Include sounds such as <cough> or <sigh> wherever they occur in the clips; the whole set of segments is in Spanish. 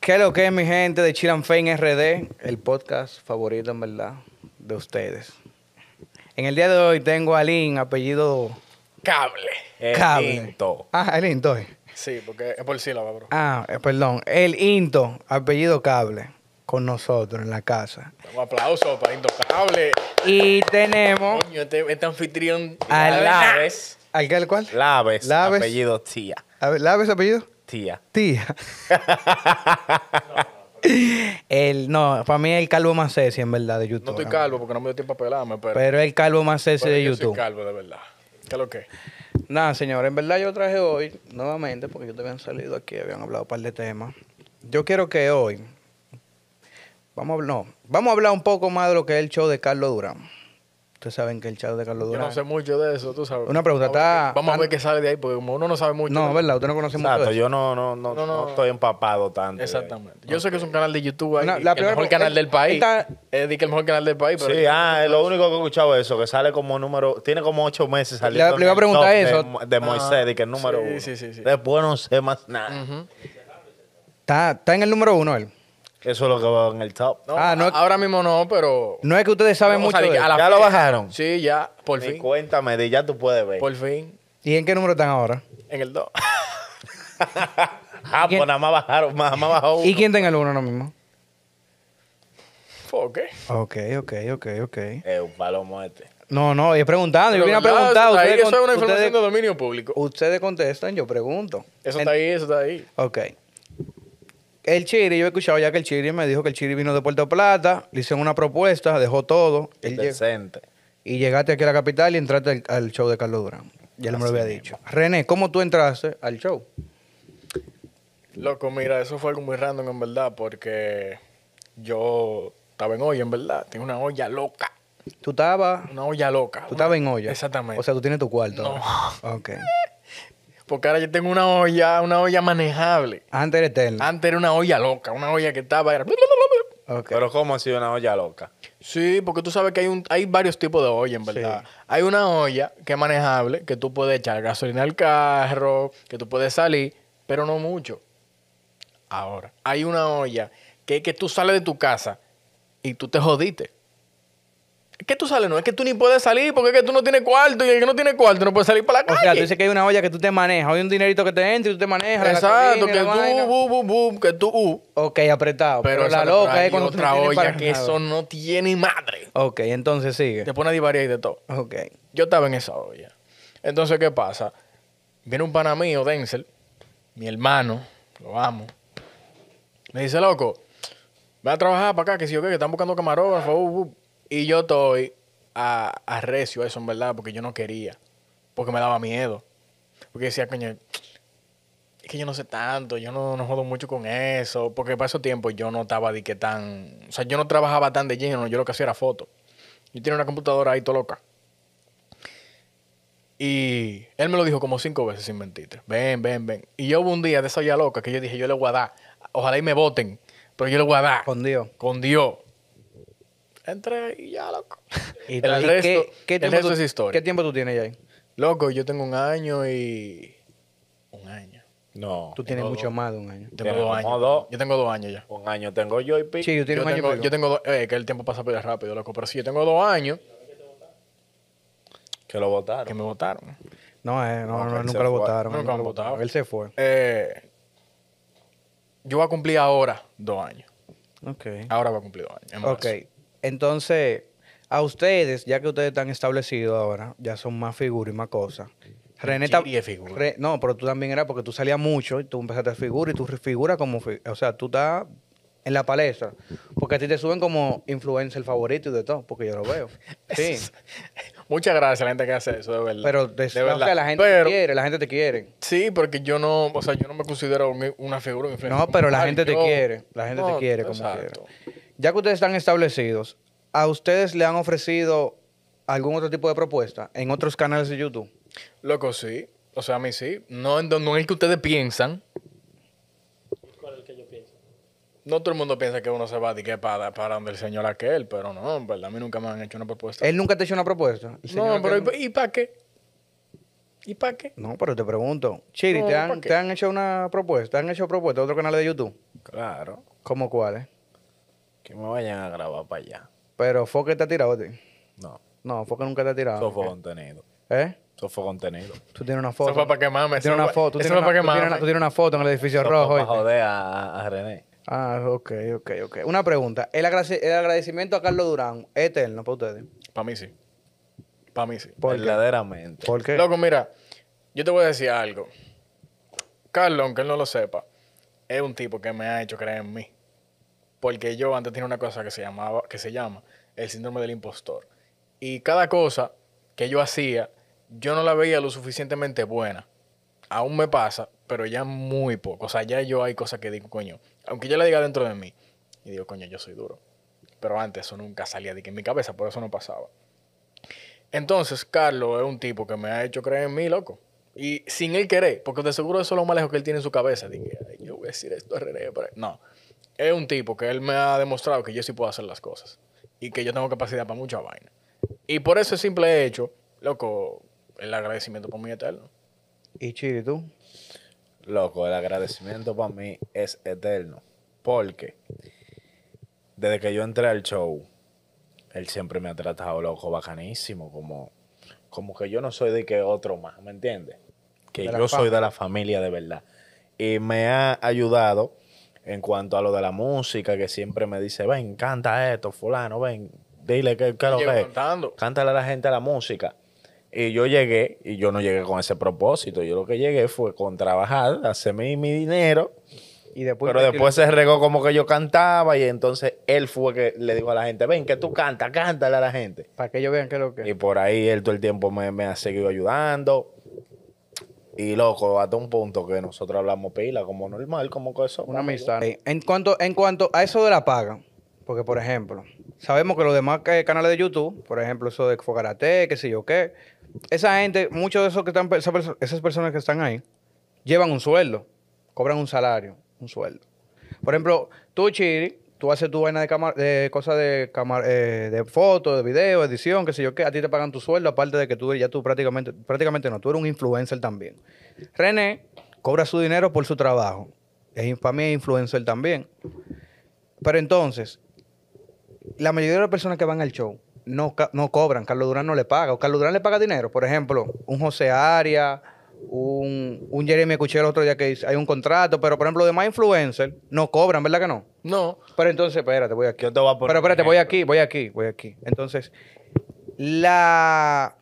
¿Qué es lo que es, mi gente de Chill and RD? El podcast favorito, en verdad, de ustedes. En el día de hoy tengo a Lin, apellido. Cable. El Into. Ah, el Into. Sí, porque es por sílaba, bro. Ah, eh, perdón. El Into, apellido Cable, con nosotros en la casa. Un aplauso para Into Cable. Y tenemos. Coño, este, este anfitrión. Al Laves. ¿Al qué, al cual? Laves. Laves. Apellido Tía. A ¿Laves apellido? Tía. Tía. El, no, para mí el calvo más sexy, en verdad, de YouTube. No estoy calvo porque no me dio tiempo a pelarme, pero. Pero el calvo más sexy pero de yo YouTube. Soy calvo, de verdad. ¿Qué es lo que? Nada, señor en verdad yo traje hoy, nuevamente, porque yo te habían salido aquí, habían hablado un par de temas. Yo quiero que hoy. Vamos no, vamos a hablar un poco más de lo que es el show de Carlos Durán. Ustedes saben que el chavo de Carlos Durán. Yo no sé mucho de eso, tú sabes. Una pregunta, está. Vamos a ver qué sale de ahí, porque como uno no sabe mucho. No, ¿verdad? Usted no conoce mucho. Exacto, yo no, no, no, no, estoy empapado tanto. Exactamente. Yo sé que es un canal de YouTube ahí. el mejor canal del eh, país. Es que el mejor canal del país. Sí, ah, lo único que he escuchado eso, que sale como número. Tiene como ocho meses saliendo. Le, iba a preguntar eso. De, ah. Moisés, di que el número uno. Sí, sí, sí. Después no sé más nada. Está en el número uno él. Eso es lo que va en el top. ah, no ahora mismo no, pero. No es que ustedes saben mucho. ¿Ya lo bajaron? Sí, ya, por fin. Cuéntame, ya tú puedes ver. Por fin. ¿Y en qué número están ahora? En el 2. <laughs> ah, pues nada más bajaron, nada más bajó uno. ¿Y quién está en el 1 ahora mismo? Ok. ¿eh? Ok, ok, ok, ok. Es un palo muerte. No, no, yo preguntando, preguntado, yo vine a preguntar. Ustedes, eso es una información de dominio público. Ustedes contestan, yo pregunto. Eso está ahí, eso está ahí. Ok. El Chiri, yo he escuchado ya que el Chiri me dijo que el Chiri vino de Puerto Plata, le hicieron una propuesta, dejó todo. el Decente. Y llegaste aquí a la capital y entraste al, show de Carlos Durán. Ya no me lo había dicho. René, ¿cómo tú entraste al show? Loco, mira, eso fue algo muy random en verdad, porque yo estaba en olla, en verdad. Tengo una olla loca. Tú estabas. Una olla loca. Tú estabas en olla. Exactamente. O sea, tú tienes tu cuarto. No. Ok. <laughs> Porque ahora yo tengo una olla, una olla manejable. Antes era eterna. Antes era una olla loca, una olla que estaba... Pero ¿cómo ha sido una olla loca? Sí, porque tú sabes que hay un, hay varios tipos de olla, en verdad. Hay una olla que es manejable, que tú puedes echar gasolina al carro, que tú puedes salir, pero no mucho. Ahora, hay una olla que es que tú sales de tu casa y tú te jodiste. ¿Qué tú sales? No, es que tú ni puedes salir porque es que tú no tienes cuarto y el que no tiene cuarto no puede salir para la calle. O sea, tú dices que hay una olla que tú te manejas, hay un dinerito que te entra y tú te manejas. Exacto, que tú, que tú, uh. Ok, apretado. Pero, la loca es cuando otra tú no olla que eso no tiene madre. Ok, entonces sigue. Te pone a divariar y de todo. Ok. Yo estaba en esa olla. Entonces, ¿qué pasa? Viene un pana mío, Denzel, mi hermano, lo amo. Me dice, loco, va a trabajar para acá, que si yo qué, que están buscando camarógrafo. Uh, uh, uh". Y yo estoy a, a eso, en verdad, porque yo no quería. Porque me daba miedo. Porque decía, coño, es que yo no sé tanto, yo no, no jodo mucho con eso. Porque para esos tiempos yo no estaba de que tan. O sea, yo no trabajaba tan de lleno, yo lo que hacía era foto. Yo tenía una computadora ahí, todo loca. Y él me lo dijo como cinco veces sin mentir. Ven, ven, ven. Y yo hubo un día de esa ya loca que yo dije, yo le voy a dar. Ojalá y me voten, pero yo le voy a dar. Con Dios. Con Dios entré y ya, loco. ¿Y el resto, ¿qué, es historia. ¿Qué tiempo tú tienes ya ahí? Loco, yo tengo un año y... Un año. No. Tú tienes mucho más de un año. Tengo dos años. Yo tengo dos años ya. Un año tengo yo y pico. Sí, yo, tengo, yo tengo dos... Eh, que el tiempo pasa rápido, loco. Pero si yo tengo dos años... Que lo votaron. Que me votaron. No, eh, no, nunca lo votaron. Nunca lo votaron. Él se fue. Eh, yo voy a cumplir ahora dos años. Ok. Ahora voy a cumplir dos años. Ok. Entonces, a ustedes, ya que ustedes están establecidos ahora, ya son más figuras y más cosas. René no, pero tú también eras, porque tú salías mucho y tú empezaste a figura y tú figuras como. O sea, tú estás en la palestra. Porque a ti te suben como influencer favorito y de todo, porque yo lo veo. <laughs> Sí. Muchas gracias a la gente que hace eso, de verdad. Pero de, verdad. la gente te quiere, la gente te quiere. Sí, porque yo no, o sea, yo no me considero una figura influencer. No, pero la gente te quiere, la gente te quiere como quiere ya que ustedes están establecidos, ¿a ustedes le han ofrecido algún otro tipo de propuesta en otros canales de YouTube? Loco, sí. O sea, a mí sí. No en, el que ustedes piensan. ¿Cuál es el que yo pienso? No todo el mundo piensa que uno se va a que para, para donde el señor aquel, pero no, en verdad, a mí nunca me han hecho una propuesta. ¿Él nunca te ha hecho una propuesta? no, pero ¿y, para qué? ¿Y para qué? No, pero te pregunto. Chiri, ¿te, han, hecho una propuesta? ¿Te han hecho propuesta en otro canal de YouTube? Claro. ¿Cómo cuáles? es? Que me vayan a grabar para allá. Pero Foque te ha tirado a No. No, Foque nunca te ha tirado. Eso fue contenido. ¿Eh? Eso fue contenido. Tú tienes una foto. Eso fue para que mames. Tú tienes una foto. Tú tienes una, foto en el edificio rojo. Fue para joder a, a René. Ah, ok, ok, ok. Una pregunta. ¿El, agradecimiento a Carlos Durán es eterno para ustedes? Para mí sí. Para mí sí. Verdaderamente. ¿Por qué? Loco, mira, yo te voy a decir algo. Carlos, aunque él no lo sepa, es un tipo que me ha hecho creer en mí porque yo antes tenía una cosa que se, llamaba, que se llama el síndrome del impostor. Y cada cosa que yo hacía, yo no la veía lo suficientemente buena. Aún me pasa, pero ya muy poco. O sea, ya yo hay cosas que digo, coño, aunque yo la diga dentro de mí, y digo, coño, yo soy duro. Pero antes eso nunca salía de que en mi cabeza, por eso no pasaba. Entonces, Carlos es un tipo que me ha hecho creer en mí, loco. Y sin él querer, porque de seguro eso es lo más lejos que él tiene en su cabeza. Dije, yo voy a decir esto a Pero... No es un tipo que él me ha demostrado que yo sí puedo hacer las cosas y que yo tengo capacidad para mucha vaina. Y por ese simple hecho, loco, el agradecimiento para mí es eterno. ¿Y Chiri, tú? Loco, el agradecimiento para mí es eterno. Porque desde que yo entré al show, él siempre me ha tratado, loco, bacanísimo. Como, como que yo no soy de que otro más, ¿me entiendes? Que yo soy de la familia de verdad. Y me ha ayudado en cuanto a lo de la música, que siempre me dice, ven, canta esto, fulano, ven, dile que lo que es. Cantando. Cántale a la gente la música. Y yo llegué, y yo no llegué con ese propósito, yo lo que llegué fue con trabajar, hacerme mi dinero. Y después pero después se regó como que yo cantaba y entonces él fue que le dijo a la gente, ven que tú canta, cántale a la gente. Para que ellos vean qué lo que... Y por ahí él todo el tiempo me, me ha seguido ayudando. Y loco, hasta un punto que nosotros hablamos pila, como normal, como eso. Una amistad. Eh, en cuanto, en cuanto a eso de la paga, porque por ejemplo, sabemos que los demás eh, canales de YouTube, por ejemplo, eso de Fogarate, qué sé yo qué, esa gente, muchos de esos que están, esas personas que están ahí, llevan un sueldo, cobran un salario, un sueldo. Por ejemplo, tú, Chiri, tú haces tu vaina de, de cosas de, cámara, eh, de fotos, de video, edición, qué sé yo qué, a ti te pagan tu sueldo, aparte de que tú ya tú prácticamente, prácticamente no, tú eres un influencer también. René cobra su dinero por su trabajo. Es, para mí influencer también. Pero entonces, la mayoría de las personas que van al show no, no cobran. Carlos Durán no le paga. O Carlos Durán le paga dinero. Por ejemplo, un José Aria, un, un Jeremy escuché el otro día que hay un contrato, pero por ejemplo, de más influencers no cobran, ¿verdad que no? No. Pero entonces, espérate, voy aquí. Yo te voy a poner Pero espérate, voy aquí, voy aquí, voy aquí. Entonces, la.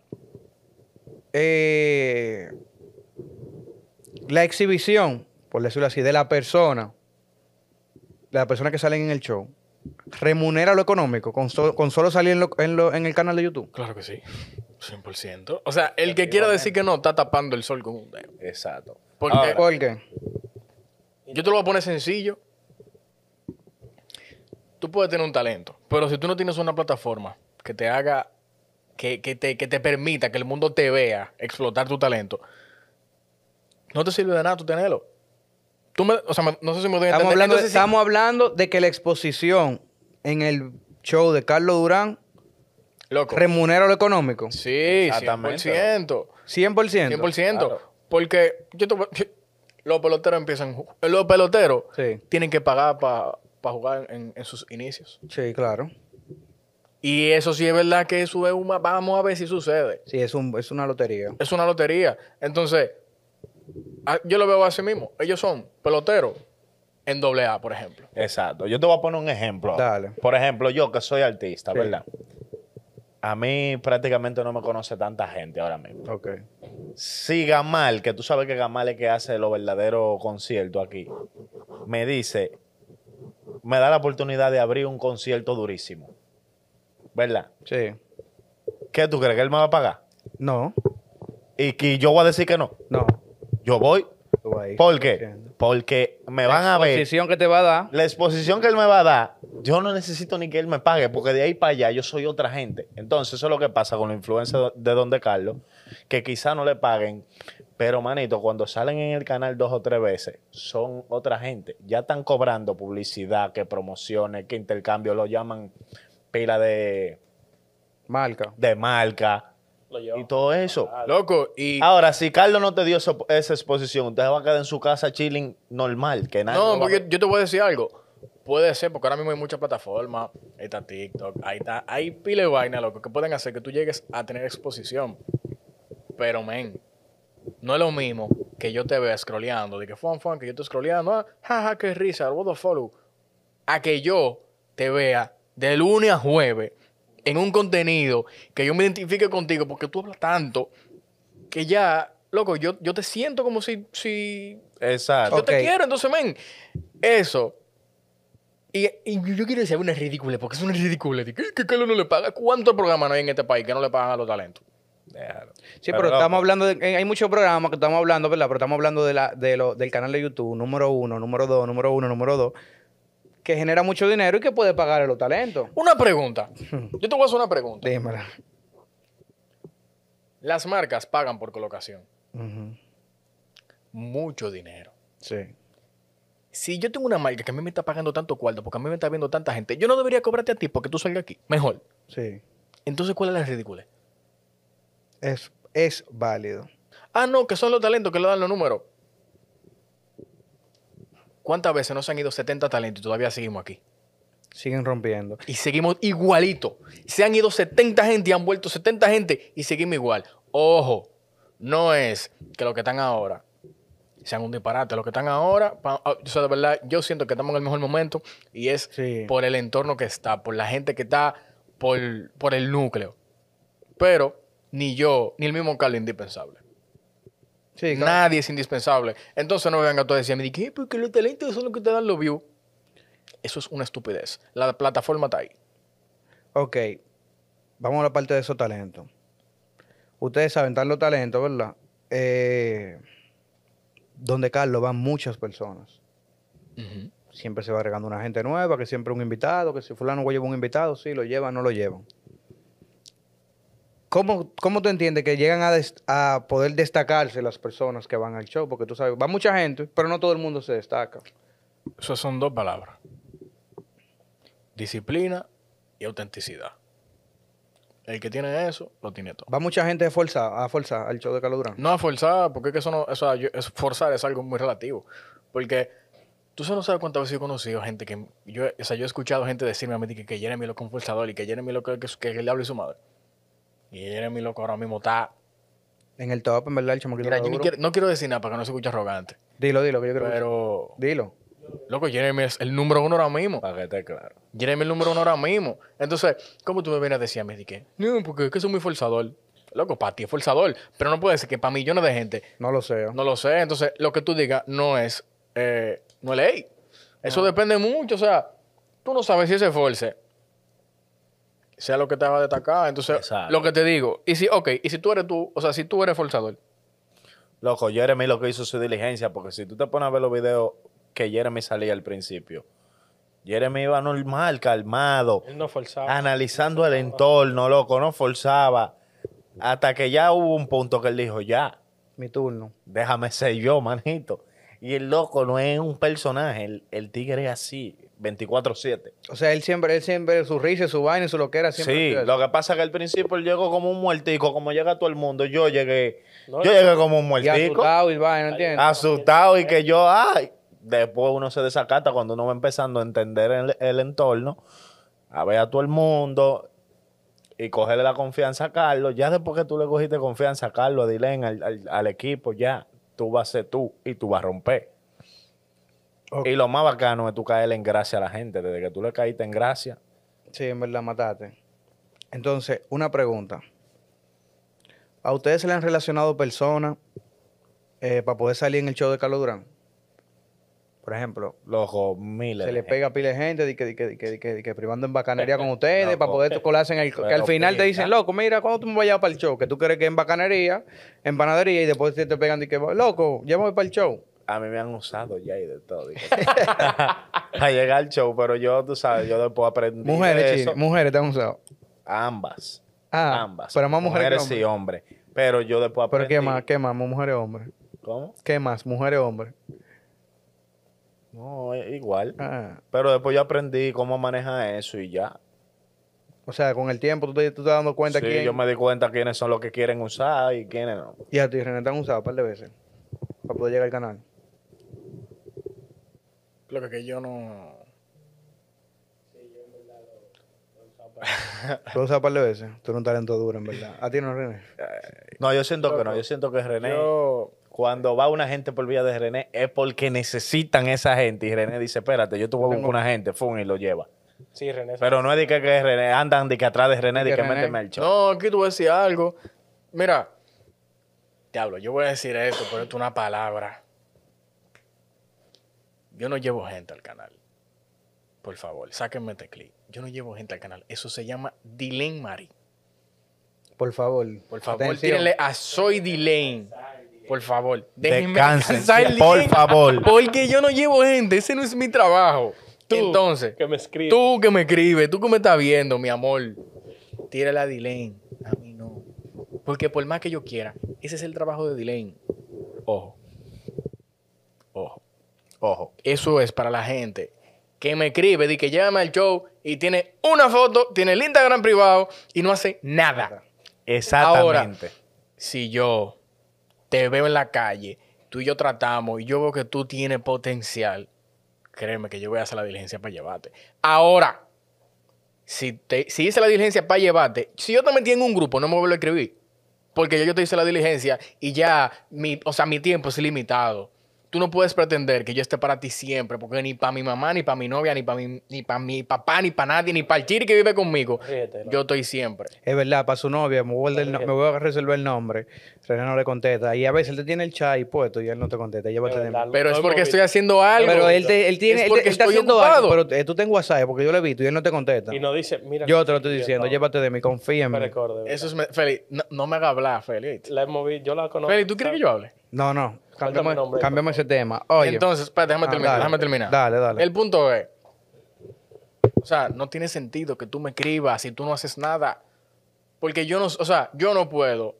Eh, la exhibición, por decirlo así, de la persona, de la persona que salen en el show, remunera lo económico con, solo salir en, el canal de YouTube? Claro que sí, 100%. O sea, el que quiera decir que no, está tapando el sol con un dedo. Exacto. ¿Por, Yo te lo voy a poner sencillo. Tú puedes tener un talento, pero si tú no tienes una plataforma que te haga, que, te, que te permita que el mundo te vea explotar tu talento, no te sirve de nada tú tenerlo no sé si me estamos, hablando, estamos hablando de que la exposición en el show de Carlos Durán Loco. remunera lo económico. Sí, 100%. 100%. 100%. Porque los peloteros empiezan. Los peloteros tienen que pagar para jugar en, sus inicios. Sí, claro. Y eso sí es verdad que eso es una. Vamos a ver si sucede. Sí, es, un, es una lotería. Es una lotería. Entonces, Ah, yo lo veo así mismo. Ellos son peloteros en doble A, por ejemplo. Exacto. Yo te voy a poner un ejemplo. Por ejemplo, yo que soy artista, ¿verdad? A mí prácticamente no me conoce tanta gente ahora mismo. Ok. Si Gamal, que tú sabes que Gamal es que hace los verdaderos conciertos aquí, me dice, me da la oportunidad de abrir un concierto durísimo. ¿Verdad? Sí. ¿Qué tú crees que él me va a pagar? No. ¿Y que yo voy a decir que no? No yo voy. ¿Por qué? Porque me van a ver. La exposición que te va a dar. La exposición que él me va a dar, yo no necesito ni que él me pague, porque de ahí para allá yo soy otra gente. Entonces, eso es lo que pasa con la influencia de Don De Carlos, que quizá no le paguen, pero manito, cuando salen en el canal dos o tres veces, son otra gente. Ya están cobrando publicidad, que promociones, que intercambio, lo llaman pila de. Marca. De marca. Y todo eso. Loco, y... Ahora, si Carlos no te dio esa exposición, usted se va a quedar en su casa chilling normal, que nada No, porque yo te voy a decir algo. Puede ser, porque ahora mismo hay muchas plataformas. Ahí está TikTok, ahí está... Hay pile de vaina, loco, que pueden hacer que tú llegues a tener exposición. Pero, men, no es lo mismo que yo te vea scrolleando, de que un fan, que yo te scrolleando, ah, qué risa, what de follow, a que yo te vea de lunes a jueves en un contenido que yo me identifique contigo porque tú hablas tanto que ya, loco, yo, yo te siento como si... si Exacto. Yo te quiero, entonces, men, eso. Y, yo quiero decir una ridícula, porque es una ridícula. ¿Qué, que no le paga? ¿Cuántos programas no hay en este país que no le pagan a los talentos? Sí, pero, estamos hablando eh, hay muchos programas que estamos hablando, ¿verdad? Pero estamos hablando de la, lo, del canal de YouTube, número uno, número dos, número uno, número dos que genera mucho dinero y que puede pagar a los talentos. Una pregunta. <laughs> Yo te voy a hacer una pregunta. Dímela. Las marcas pagan por colocación. Mucho dinero. Sí. Si yo tengo una marca que a mí me está pagando tanto cuarto, porque a mí me está viendo tanta gente, yo no debería cobrarte a ti porque tú salgas aquí. Mejor. Sí. Entonces, ¿cuál es la ridícula? Es, es válido. Ah, no, que son los talentos que le dan los números. ¿Cuántas veces nos han ido 70 talentos y todavía seguimos aquí? Siguen rompiendo. Y seguimos igualito. Se han ido 70 gente y han vuelto 70 gente y seguimos igual. Ojo, no es que lo que están ahora sean un disparate. Lo que están ahora, ah, de verdad, yo siento que estamos en el mejor momento y es por el entorno que está, por la gente que está, por, por el núcleo. Pero ni yo, ni el mismo Carlos Indispensable. Nadie es indispensable. Entonces no me a todos a decirme, ¿qué? Porque los talentos son los que te dan los views. Eso es una estupidez. La plataforma está ahí. Ok. Vamos a la parte de esos talentos. Ustedes saben, están los talentos, ¿verdad? Eh, donde Carlos van muchas personas. Siempre se va regando una gente nueva, que siempre un invitado, que si fulano lleva un invitado, sí, lo lleva, no lo llevan. ¿Cómo, ¿Cómo tú entiendes que llegan a, poder destacarse las personas que van al show? Porque tú sabes, va mucha gente, pero no todo el mundo se destaca. Eso son dos palabras. Disciplina y autenticidad. El que tiene eso, lo tiene todo. ¿Va mucha gente a forzar, a al show de Carlos No a forzar, porque eso es forzar es algo muy relativo. Porque tú solo sabes cuántas veces he conocido gente que... Yo, o sea, yo he escuchado gente decirme a mí que, que Jeremy lo forzador y que Jeremy lo que, que le habla y su madre. Jeremy, loco, ahora mismo está. En el top, en verdad, el chamoquito. Mira, yo no quiero decir nada para que no se escuche arrogante. Dilo, dilo, que yo creo Pero. Dilo. Loco, Jeremy es el número uno ahora mismo. Para que esté claro. Jeremy es el número uno ahora mismo. Entonces, ¿cómo tú me vienes a decir a mí de No, porque es que soy muy forzador. Loco, para ti es forzador. Pero no puede ser que para millones de gente. No lo sé. No lo sé. Entonces, lo que tú digas no es. Eh, no es ley. Eso depende mucho. O sea, tú no sabes si ese force sea lo que te haga destacar. Entonces, lo que te digo, y si, ok, y si tú eres tú, o sea, si tú eres forzador. Loco, Jeremy lo que hizo su diligencia, porque si tú te pones a ver los videos que Jeremy salía al principio, Jeremy iba normal, calmado. Él no forzaba. Analizando el entorno, loco, no forzaba. Hasta que ya hubo un punto que él dijo, ya. Mi turno. Déjame ser yo, manito. Y el loco no es un personaje, el, el tigre es así. 24-7. O sea, él siempre, él siempre, su risa, su vaina, su loquera, siempre. Sí, lo, que pasa es que al principio él llegó como un muertico, como llega todo el mundo. Yo llegué, yo llegué como un muertico. asustado y vaina, Asustado y que yo, ay. Después uno se desacata cuando uno va empezando a entender el, entorno, a ver a todo el mundo y cogerle la confianza a Carlos. Ya después que tú le cogiste confianza a Carlos, a Dilén, al, al equipo, ya tú vas a ser tú y tú vas a romper. Y lo más bacano es tú caerle en gracia a la gente. Desde que tú le caíste en gracia. Sí, en verdad, mataste. Entonces, una pregunta. ¿A ustedes se le han relacionado personas eh, para poder salir en el show de Carlos Durán? Por ejemplo. Loco, miles. Se le pega pila de gente que, privando en bacanería con <laughs> ustedes para poder colarse en el. Que al final te dicen, loco, mira, ¿cuándo tú me vayas para el show? Que tú crees que en bacanería, en panadería, y después te, pegan y que, loco, llévame para el show a mí me han usado ya y de todo. <laughs> a llegar al show, pero yo, tú sabes, yo después aprendí. Mujeres, mujeres te han usado. Ambas. Ah, ambas. Pero más mujeres. Mujeres y hombres. Pero yo después aprendí. Pero qué más, qué más, mujeres hombres. ¿Cómo? ¿Qué más, mujeres hombres? No, eh, igual. Ah. Pero después yo aprendí cómo manejar eso y ya. O sea, con el tiempo tú te, estás dando cuenta que. Sí, yo me di cuenta quiénes son los que quieren usar y quiénes no. Y a ti, René, te han usado un par de veces para poder llegar al canal. Lo que, yo no. Sí, yo en verdad lo un par de veces. Tú eres un talento duro, en verdad. ¿A ti no, René? No, yo siento que no. Yo siento que René. Cuando va una gente por vía de René es porque necesitan esa gente. Y René dice: Espérate, yo tuve voy buscar una gente. Fun y lo lleva. Sí, René. Pero no es de que, es René. Andan de que atrás de René, de que, méteme el No, aquí tú decías algo. Mira. Diablo, yo voy a decir esto, pero esto es una palabra. Yo no llevo gente al canal. Por favor, sáquenme este clic. Yo no llevo gente al canal. Eso se llama Dylan Mari. Por favor. Por favor, a Soy Dylan. Por favor, déjenme Descansen, por favor. Porque yo no llevo gente, ese no es mi trabajo. Tú, Entonces, que me escribes. tú que me escribes, tú que me estás viendo, mi amor, tírala a Dylan. A mí no. Porque por más que yo quiera, ese es el trabajo de Dylan. Ojo. Ojo, eso es para la gente que me escribe, y que llama al show y tiene una foto, tiene el Instagram privado y no hace nada. Exactamente. Ahora, si yo te veo en la calle, tú y yo tratamos y yo veo que tú tienes potencial, créeme que yo voy a hacer la diligencia para llevarte. Ahora, si, te, si hice la diligencia para llevarte, si yo te metí en un grupo, no me vuelvo a escribir. Porque yo, te hice la diligencia y ya, o sea, mi tiempo es limitado tú no puedes pretender que yo esté para ti siempre, porque ni para mi mamá, ni para mi novia, ni para mi, ni para mi papá, ni para nadie, ni para el chiri que vive conmigo. yo estoy siempre. Es verdad, para su novia, me voy, a resolver el nombre. René no le contesta. Y a veces él te tiene el chat y puesto y él no te contesta. Llévate de pero, pero es porque estoy haciendo algo. Pero él, te, él tiene, es haciendo algo. Pero eh, tú tengo WhatsApp porque yo le he visto y él no te contesta. Y no dice, mira. Yo te lo estoy diciendo, llévate de mí, confía en mí. Eso es, Feli, no, me hagas hablar, Feli. La yo la conozco. Feli, ¿tú crees que yo hable? No, no. Cambiamos, ese tema. Entonces, espérate, déjame, ah, terminar, dale, déjame terminar. Dale, El punto es, o sea, no tiene sentido que tú me escribas si tú no haces nada. Porque yo no, o sea, yo no puedo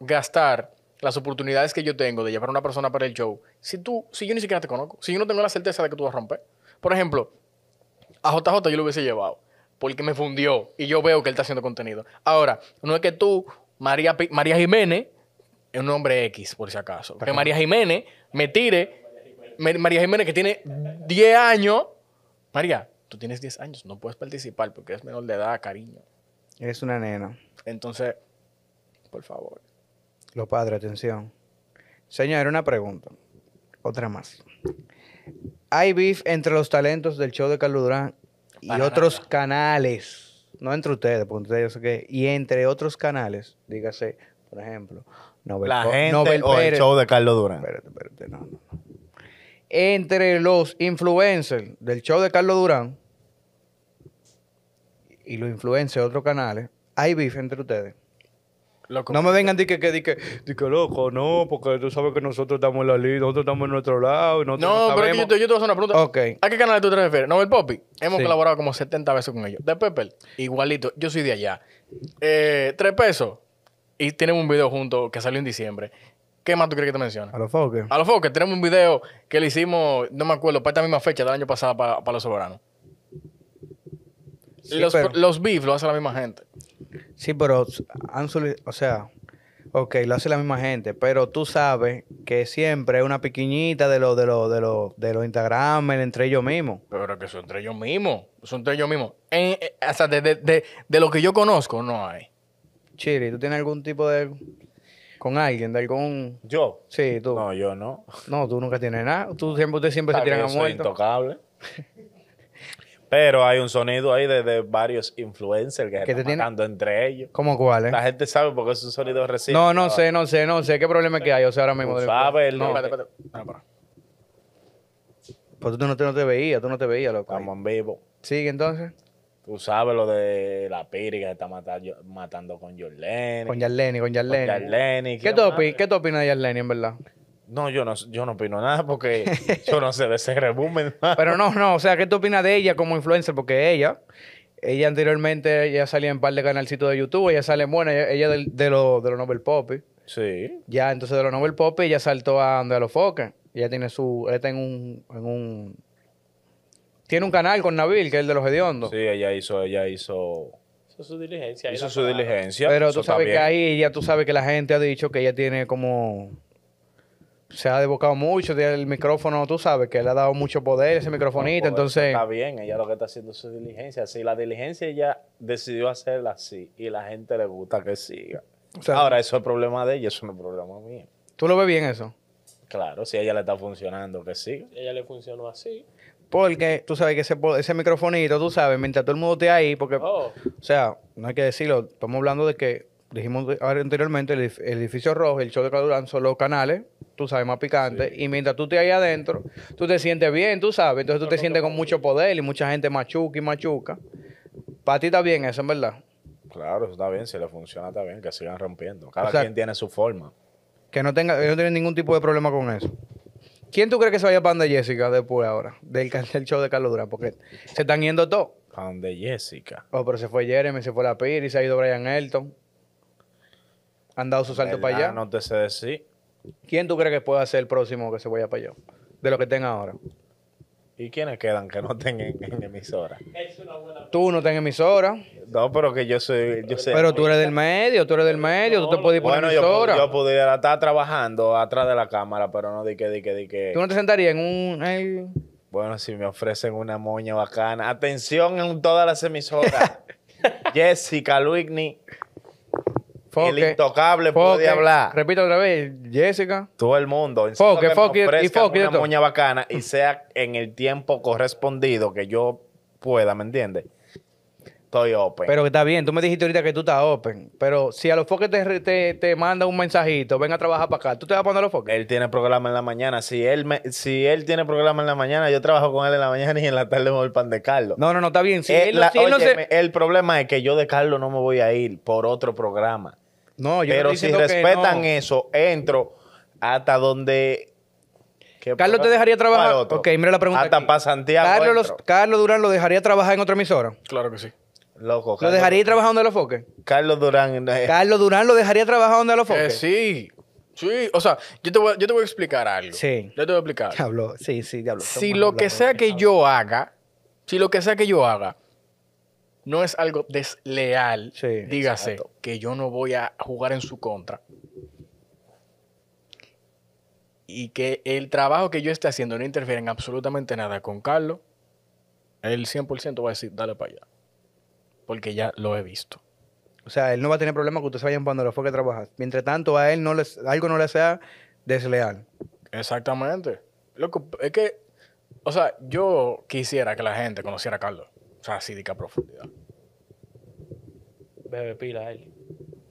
gastar las oportunidades que yo tengo de llevar a una persona para el show si tú, si yo ni siquiera te conozco, si yo no tengo la certeza de que tú vas a romper. Por ejemplo, a JJ yo lo hubiese llevado porque me fundió y yo veo que él está haciendo contenido. Ahora, no es que tú, María, María Jiménez, un nombre X, por si acaso. Que María Jiménez me tire. María Jiménez, que tiene 10 años. María, tú tienes 10 años, no puedes participar porque eres menor de edad, cariño. Eres una nena. Entonces, por favor. Los padres, atención. Señor, una pregunta. Otra más. Hay beef entre los talentos del show de Carlos y otros canales. No entre ustedes, porque ustedes yo sé qué. Y entre otros canales, dígase, por ejemplo, Nobel, la Nobel o el show de Carlos Durán. Espérate, espérate, no, no. Entre los influencers del show de Carlos Durán y los influencers de otros canales, hay beef entre ustedes. No me vengan di que, di que, di que, loco, no, porque tú sabes que nosotros estamos en la lid, nosotros estamos en nuestro lado. Y no, pero que yo, te, yo, voy a hacer una pregunta. ¿A qué canal tú te refieres? Nobel Poppy. Hemos colaborado como 70 veces con ellos. De Pepper, igualito. Yo soy de allá. Eh, tres pesos y tenemos un video junto que salió en diciembre. ¿Qué más tú crees que te menciona? A los foques. A los foques. Tenemos un video que le hicimos, no me acuerdo, para esta misma fecha del año pasado para, los soberanos. los, los beef lo hace la misma gente. Sí, pero han o sea, ok, lo hace la misma gente, pero tú sabes que siempre es una piquiñita de los de los de los de los Instagram entre ellos mismos. Pero que son entre ellos mismos, son entre ellos mismos. Eh, o sea, de lo que yo conozco no hay. Chile, ¿tú tienes algún tipo de... con alguien, de algún... ¿Yo? Sí, tú. No, yo no. No, tú nunca tienes nada. Tú siempre, ustedes siempre se tiran a muerto. Soy intocable. Pero hay un sonido ahí de, varios influencers que, están entre ellos. ¿Cómo cuál? La gente sabe porque es un sonido reciente. No, no sé, no sé, no sé. ¿Qué problema es que hay? O sea, ahora mismo... Sabe sabes, el... no. Espérate, espérate. Pues tú no te, veías, tú no te veías, loco. Estamos en vivo. ¿Sigue entonces? Tú sabes lo de la Piri que está matando, matando con Yarleni. Con Yarleni, con Yarleni. Con ¿Qué, ¿Qué, opinas de Yarleni, en verdad? No, yo no, yo no opino nada porque <laughs> yo no sé de ese rebumen. Pero no, no, o sea, ¿qué tú opinas de ella como influencer? Porque ella, ella anteriormente, ella salía en par de canalcitos de YouTube, ella sale buena, ella, ella de, de los Nobel Pop. Sí. Ya, entonces de los Nobel Pop ella saltó a donde a los focas Ella tiene su, ella está un, en un tiene un canal con Nabil, que es el de los hediondos. Sí, ella hizo, ella hizo. su diligencia. Hizo su diligencia. Pero tú sabes que ahí ya tú sabes que la gente ha dicho que ella tiene como. Se ha devocado mucho, tiene el micrófono, tú sabes, que le ha dado mucho poder ese microfonito, entonces... Está bien, ella lo que está haciendo es su diligencia. Si la diligencia ella decidió hacerla así y la gente le gusta que siga. Ahora, eso es problema de ella, eso no es problema mío. ¿Tú lo ves bien eso? Claro, si a ella le está funcionando, que siga. Ella le funcionó así. Porque tú sabes que ese, ese microfonito, tú sabes, mientras todo el mundo esté ahí, porque, oh. o sea, no hay que decirlo, estamos hablando de que, dijimos anteriormente, el, edificio rojo, el show de Cadurán son los canales, tú sabes, más picantes, y mientras tú estés ahí adentro, tú te sientes bien, tú sabes, entonces tú te sientes con mucho poder y mucha gente machuca y machuca. Para ti está bien eso, en verdad. Claro, está bien, si le funciona está bien, que sigan rompiendo. Cada quien tiene su forma. Que no tenga, no tiene ningún tipo de problema con eso. ¿Quién tú crees que se vaya para donde Jessica después ahora? Del, show de Carlos porque se están yendo todos. ¿Para donde Jessica? Oh, pero se fue Jeremy, se fue la Piri, se ha ido Brian Elton. Han dado su salto para ah, allá. No te sé decir. ¿Quién tú crees que pueda ser el próximo que se vaya para allá? De lo que tenga ahora. ¿Y quiénes quedan que no tengan emisora? Tú no tengas emisora. No, pero que yo soy. Yo Pero tú eres del medio, tú eres del medio, tú te puedes ir bueno, emisora. Yo, yo pudiera estar trabajando atrás de la cámara, pero no di que, di que, di que. ¿Tú no te sentarías en un. Bueno, si me ofrecen una moña bacana. Atención en todas las emisoras. <laughs> Jessica Luigni el intocable puede hablar. Repito otra vez, Jessica. Todo el mundo. y Una bacana y sea en el tiempo correspondido que yo pueda, ¿me entiendes? Estoy open. Pero está bien, tú me dijiste ahorita que tú estás open. Pero si a los foques te, te, manda un mensajito, ven a trabajar para acá, ¿tú te vas a poner a los foques? Él tiene programa en la mañana. Si él, me, si él tiene programa en la mañana, yo trabajo con él en la mañana y en la tarde me voy pan de Carlos. No, no, no, está bien. El problema es que yo de Carlos no me voy a ir por otro programa. Pero si respetan eso, entro hasta donde... Carlos te dejaría trabajar. Ok, mira la pregunta. Hasta para Santiago. Carlos, Durán lo dejaría trabajar en otra emisora. Claro que sí. Loco, ¿Lo dejaría trabajando trabajar donde lo foque? Carlos Durán. Eh, <laughs> Carlos Durán lo dejaría trabajar donde lo foque. Eh, sí. Sí, o sea, yo te, voy, a explicar algo. Sí. Yo te voy a explicar. sí, sí, Si lo que sea que yo haga, si lo que sea que yo haga no es algo desleal, dígase, que yo no voy a jugar en su contra. Y que el trabajo que yo esté haciendo no interfiere en absolutamente nada con Carlos, él 100% va a decir, dale para allá. Porque ya lo he visto. O sea, él no va a tener problema que usted se vayan cuando lo fue que trabajas. Mientras tanto, a él no les, algo no le sea desleal. Exactamente. que es que, o sea, yo quisiera que la gente conociera a Carlos diga profundidad. Bebe pila él.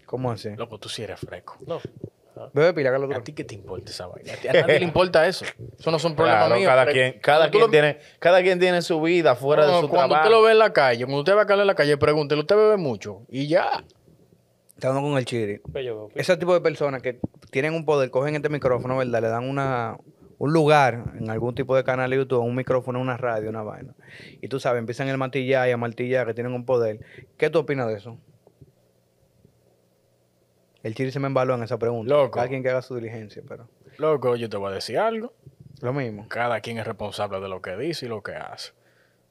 ¿Cómo así? Loco, tú sí eres fresco. No. Ah. Bebe pila, ¿A ti qué te importa esa vaina? ¿A, ti, <laughs> nadie le importa eso. Eso no son problemas problema mío. Cada quien, cada, quien tiene, cada quien tiene su vida fuera de su cuando trabajo. Cuando usted lo ve en la calle, cuando usted va a Carlos en la calle, pregúntele, ¿usted bebe mucho? Y ya. Estamos con el chiri. Pues Ese tipo de personas que tienen un poder, cogen este micrófono, ¿verdad? Le dan una, un lugar, en algún tipo de canal de YouTube, un micrófono, una radio, una vaina. Y tú sabes, empiezan el martillar y a martillar que tienen un poder. ¿Qué tú opinas de eso? El Chile se me embaló en esa pregunta. Loco. Alguien que haga su diligencia, pero. Loco, yo te voy a decir algo. Lo mismo. Cada quien es responsable de lo que dice y lo que hace.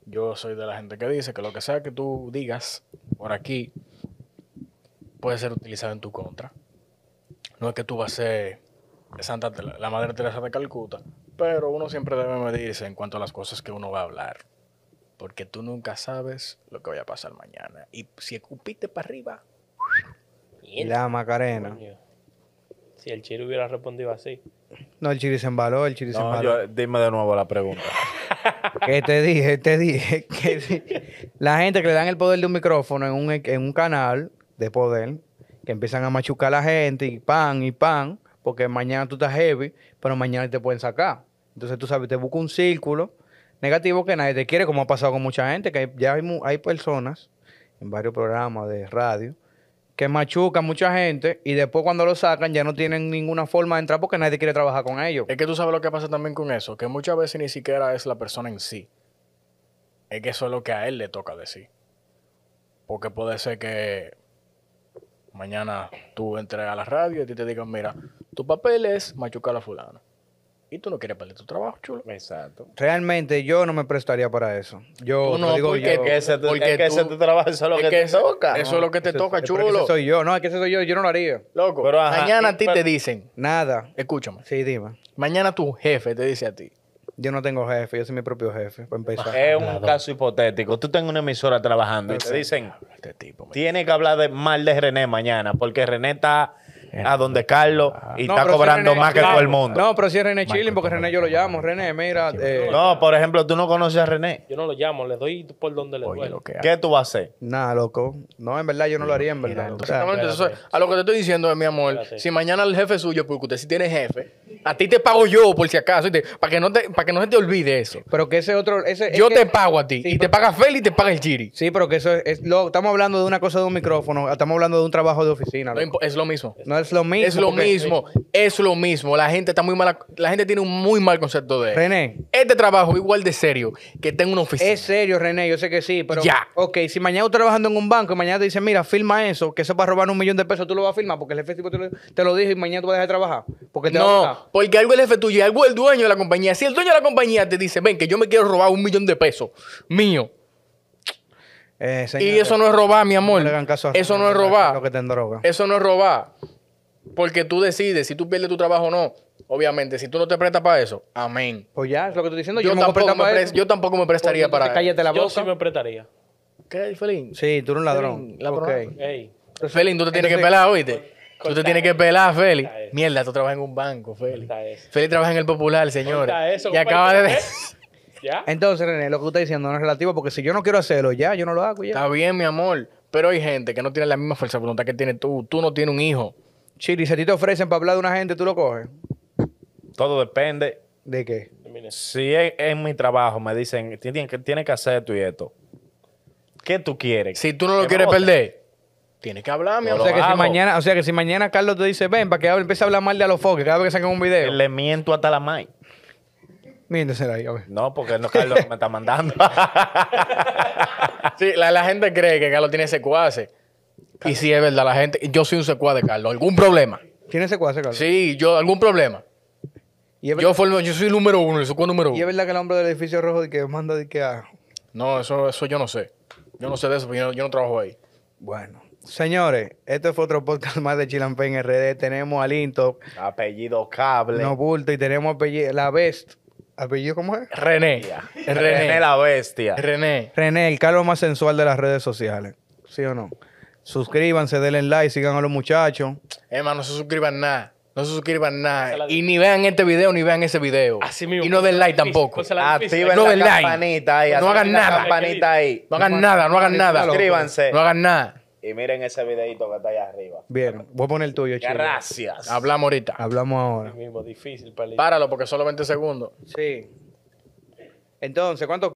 Yo soy de la gente que dice que lo que sea que tú digas por aquí puede ser utilizado en tu contra. No es que tú vas a ser Santa, la Madre Teresa de Calcuta, pero uno siempre debe medirse en cuanto a las cosas que uno va a hablar, porque tú nunca sabes lo que vaya a pasar mañana. Y si escupiste para arriba... Y la Macarena. Si el Chiri hubiera respondido así. No, el Chiri se embaló, el dime de nuevo la pregunta. <laughs> ¿Qué te dije, te dije que la gente que le dan el poder de un micrófono en un, en un canal de poder, que empiezan a machucar a la gente y pan y pan porque mañana tú estás heavy, pero mañana te pueden sacar. Entonces tú sabes, te busca un círculo negativo que nadie te quiere, como ha pasado con mucha gente, que ya hay, hay personas en varios programas de radio que machucan mucha gente y después cuando lo sacan ya no tienen ninguna forma de entrar porque nadie quiere trabajar con ellos. Es que tú sabes lo que pasa también con eso, que muchas veces ni siquiera es la persona en sí. Es que eso es lo que a él le toca decir. Porque puede ser que mañana tú entres a la radio y te digan, mira, papel papeles, machucar a fulano. Y tú no quieres perder tu trabajo, chulo. Exacto. Realmente yo no me prestaría para eso. Yo no, digo porque, yo. ese, porque trabajo, eso es lo que, te toca. Eso es lo que te toca, eh, chulo. soy yo. No, es que ese soy yo, yo no lo haría. Loco, pero, mañana a ti te dicen. Nada. Escúchame. Sí, dime. Mañana tu jefe te dice a ti. Yo no tengo jefe, yo soy mi propio jefe, Es un caso hipotético. Tú tengo una emisora trabajando y te dicen, este Tiene tienes que hablar mal de René mañana, porque René está eh, a donde Carlos ah. y está cobrando más que todo el mundo. No, pero si es René Chilling, porque René yo lo llamo. René, mira. Eh, no, por ejemplo, tú no conoces a René. Yo no lo llamo, le doy por donde le doy. ¿Qué, tú vas a hacer? Nada, loco. No, en verdad yo no lo haría, en verdad. Exactamente. a lo que te estoy diciendo eh, mi amor, si mañana el jefe es suyo, porque usted sí tiene jefe, a ti te pago yo, por si acaso, para, que no te, para que no se te olvide eso. Pero que ese otro. Ese, yo te pago a ti, y te paga Feli y te paga el Chiri. Sí, pero que eso es. lo, estamos hablando de una cosa de un micrófono, estamos hablando de un trabajo de oficina. es lo mismo es lo mismo. Es lo mismo, es lo mismo. La gente está muy mala, la gente tiene un muy mal concepto de René. Este trabajo igual de serio que tengo una oficina. Es serio, René, yo sé que sí, pero ya. Ok, si mañana tú estás trabajando en un banco y mañana te dicen, mira, firma eso, que eso a robar un millón de pesos, tú lo vas a firmar porque el jefe te lo, te dijo y mañana tú vas a dejar de trabajar. Porque te no, porque algo el jefe tuyo y algo el dueño de la compañía. Si el dueño de la compañía te dice, ven, que yo me quiero robar un millón de pesos mío, eh, y eso no es robar, mi amor. eso no es robar. que te droga. Eso no es robar. Porque tú decides si tú pierdes tu trabajo o no. Obviamente, si tú no te prestas para eso, amén. Pues ya, es lo que estoy diciendo. Yo, tampoco, me, yo tampoco me prestaría para eso. Cállate la boca. Yo sí me prestaría. ¿Qué, Felín? Sí, tú eres un ladrón. La Okay. Felín, tú te tienes que pelar, oíste. Tú te tienes que pelar, Feli. Mierda, tú trabajas en un banco, Feli. Feli trabaja en el Popular, señores. Y acaba de... ¿eh? <laughs> ¿Ya? Entonces, René, lo que tú estás diciendo no es relativo, porque si yo no quiero hacerlo, ya, yo no lo hago, ya. Está bien, mi amor, pero hay gente que no tiene la misma fuerza de voluntad que tienes tú. Tú no tienes un hijo. Chile, si a ti te ofrecen para hablar de una gente, ¿tú lo coges? Todo depende. ¿De qué? Si es, mi trabajo, me dicen, tienes que, tiene que hacer esto y esto. ¿Qué tú quieres? Si tú no lo quieres perder, tienes que hablarme. O sea que, si mañana, o sea que si mañana Carlos te dice, ven, para que empiece a hablar mal de a los foques cada vez que saquen un video. Le miento hasta la mai. Míndesela ahí, a ver. No, porque no Carlos me está mandando. <laughs> sí, la, gente cree que Carlos tiene secuaces. Y si es verdad, la gente. Yo soy un secuaz de Carlos. ¿Algún problema? ¿Tiene secuaz, Carlos? Sí, yo, ¿algún problema? yo, soy el número uno, el secuaz número uno. ¿Y es verdad que el hombre del edificio rojo de que manda de que No, eso, eso yo no sé. Yo no sé de eso, porque yo no, trabajo ahí. Bueno. Señores, este fue otro podcast más de en RD. Tenemos a Linto. Apellido Cable. No Y tenemos apellido, la Best. ¿Apellido cómo es? René. René. René la bestia. René. René, el Carlos más sensual de las redes sociales. ¿Sí o no? Suscríbanse, denle like, sigan a los muchachos. Emma, no se suscriban nada. No se suscriban nada. Y ni vean este video, ni vean ese video. Y no den like tampoco. Ah, activen no la campanita ahí. No hagan nada. No hagan nada, no hagan nada. Suscríbanse. No hagan nada. Y miren ese videito que está allá arriba. Bien, voy a poner el tuyo, chicos. Gracias. Hablamos ahorita. Hablamos ahora. Mismo, difícil para Páralo porque solo 20 segundos. Sí. Entonces, ¿cuánto?